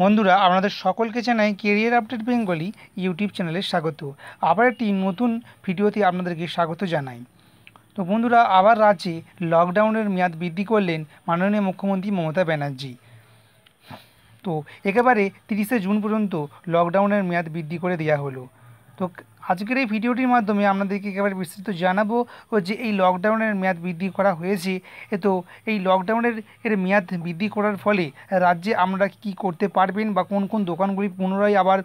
বন্ধুরা আপনাদের সকলকে জানাই কেরিয়ার আপডেট বেঙ্গলি ইউটিউব চ্যানেলে স্বাগত আবার একটি নতুন ভিডিওতে আপনাদেরকে স্বাগত জানাই তো বন্ধুরা আবার রাজ্যে লকডাউনের মেয়াদ বৃদ্ধি করলেন মাননীয় মুখ্যমন্ত্রী মমতা ব্যানার্জি তো একেবারে তিরিশে জুন পর্যন্ত লকডাউনের মেয়াদ বৃদ্ধি করে দেওয়া হলো তো আজকের এই ভিডিওটির মাধ্যমে আপনাদেরকে একেবারে বিস্তৃত জানাবো যে এই লকডাউনের মেয়াদ বৃদ্ধি করা হয়েছে তো এই লকডাউনের এর মেয়াদ বৃদ্ধি করার ফলে রাজ্যে আমরা কি করতে পারবেন বা কোন কোন দোকানগুলি পুনরায় আবার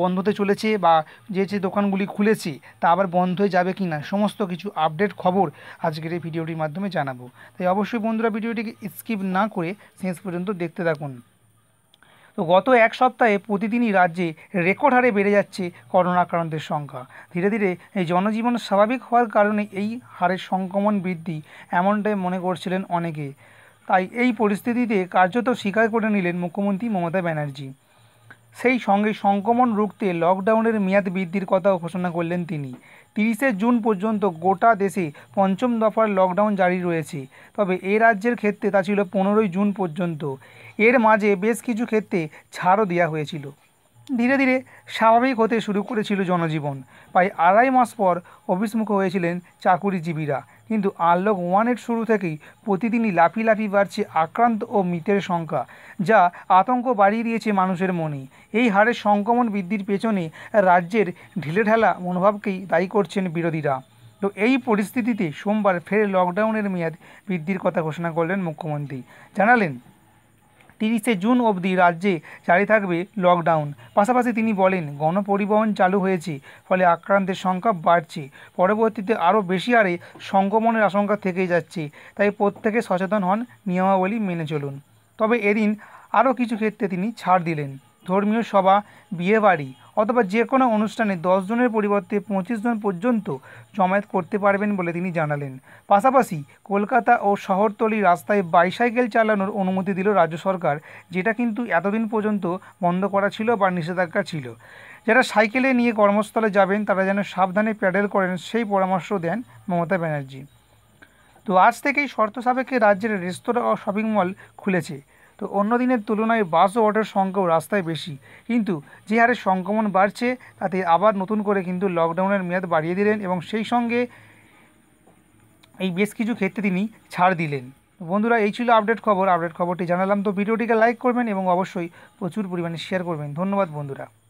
বন্ধতে চলেছে বা যে যে দোকানগুলি খুলেছে তা আবার বন্ধ হয়ে যাবে কি না সমস্ত কিছু আপডেট খবর আজকের এই ভিডিওটির মাধ্যমে জানাবো তাই অবশ্যই বন্ধুরা ভিডিওটিকে স্কিপ না করে শেষ পর্যন্ত দেখতে থাকুন তো গত এক সপ্তাহে প্রতিদিনই রাজ্যে রেকর্ড হারে বেড়ে যাচ্ছে করোনা আক্রান্তের সংখ্যা ধীরে ধীরে এই জনজীবন স্বাভাবিক হওয়ার কারণে এই হারের সংক্রমণ বৃদ্ধি এমনটাই মনে করছিলেন অনেকে তাই এই পরিস্থিতিতে কার্যত স্বীকার করে নিলেন মুখ্যমন্ত্রী মমতা ব্যানার্জি সেই সঙ্গে সংক্রমণ রুখতে লকডাউনের মেয়াদ বৃদ্ধির কথাও ঘোষণা করলেন তিনি তিরিশে জুন পর্যন্ত গোটা দেশে পঞ্চম দফার লকডাউন জারি রয়েছে তবে এ রাজ্যের ক্ষেত্রে তা ছিল পনেরোই জুন পর্যন্ত এর মাঝে বেশ কিছু ক্ষেত্রে ছাড়ও দেওয়া হয়েছিল ধীরে ধীরে স্বাভাবিক হতে শুরু করেছিল জনজীবন প্রায় আড়াই মাস পর অফিসমুখ হয়েছিলেন চাকুরিজীবীরা কিন্তু আনলক ওয়ানের শুরু থেকেই প্রতিদিনই লাফি লাফি বাড়ছে আক্রান্ত ও মৃতের সংখ্যা যা আতঙ্ক বাড়িয়ে দিয়েছে মানুষের মনে এই হারে সংক্রমণ বৃদ্ধির পেছনে রাজ্যের ঢিলেঢালা মনোভাবকেই দায়ী করছেন বিরোধীরা তো এই পরিস্থিতিতে সোমবার ফের লকডাউনের মেয়াদ বৃদ্ধির কথা ঘোষণা করলেন মুখ্যমন্ত্রী জানালেন তিরিশে জুন অবধি রাজ্যে জারি থাকবে লকডাউন পাশাপাশি তিনি বলেন গণপরিবহন চালু হয়েছে ফলে আক্রান্তের সংখ্যা বাড়ছে পরবর্তীতে আরও বেশি হারে সংক্রমণের আশঙ্কা থেকেই যাচ্ছে তাই প্রত্যেকে সচেতন হন নিয়মাবলী মেনে চলুন তবে এদিন আরও কিছু ক্ষেত্রে তিনি ছাড় দিলেন ধর্মীয় সভা বিয়েবাড়ি অথবা যে কোনো অনুষ্ঠানে জনের পরিবর্তে পঁচিশ জন পর্যন্ত জমায়েত করতে পারবেন বলে তিনি জানালেন পাশাপাশি কলকাতা ও শহরতলি রাস্তায় বাইসাইকেল চালানোর অনুমতি দিল রাজ্য সরকার যেটা কিন্তু এতদিন পর্যন্ত বন্ধ করা ছিল বা নিষেধাজ্ঞা ছিল যারা সাইকেলে নিয়ে কর্মস্থলে যাবেন তারা যেন সাবধানে প্যাডেল করেন সেই পরামর্শ দেন মমতা ব্যানার্জি তো আজ থেকেই শর্ত সাপেক্ষে রাজ্যের রেস্তোরাঁ ও শপিং মল খুলেছে তো অন্য দিনের তুলনায় বাস ও অটোর সংখ্যাও রাস্তায় বেশি কিন্তু যে হারে সংক্রমণ বাড়ছে তাতে আবার নতুন করে কিন্তু লকডাউনের মেয়াদ বাড়িয়ে দিলেন এবং সেই সঙ্গে এই বেশ কিছু ক্ষেত্রে তিনি ছাড় দিলেন বন্ধুরা এই ছিল আপডেট খবর আপডেট খবরটি জানালাম তো ভিডিওটিকে লাইক করবেন এবং অবশ্যই প্রচুর পরিমাণে শেয়ার করবেন ধন্যবাদ বন্ধুরা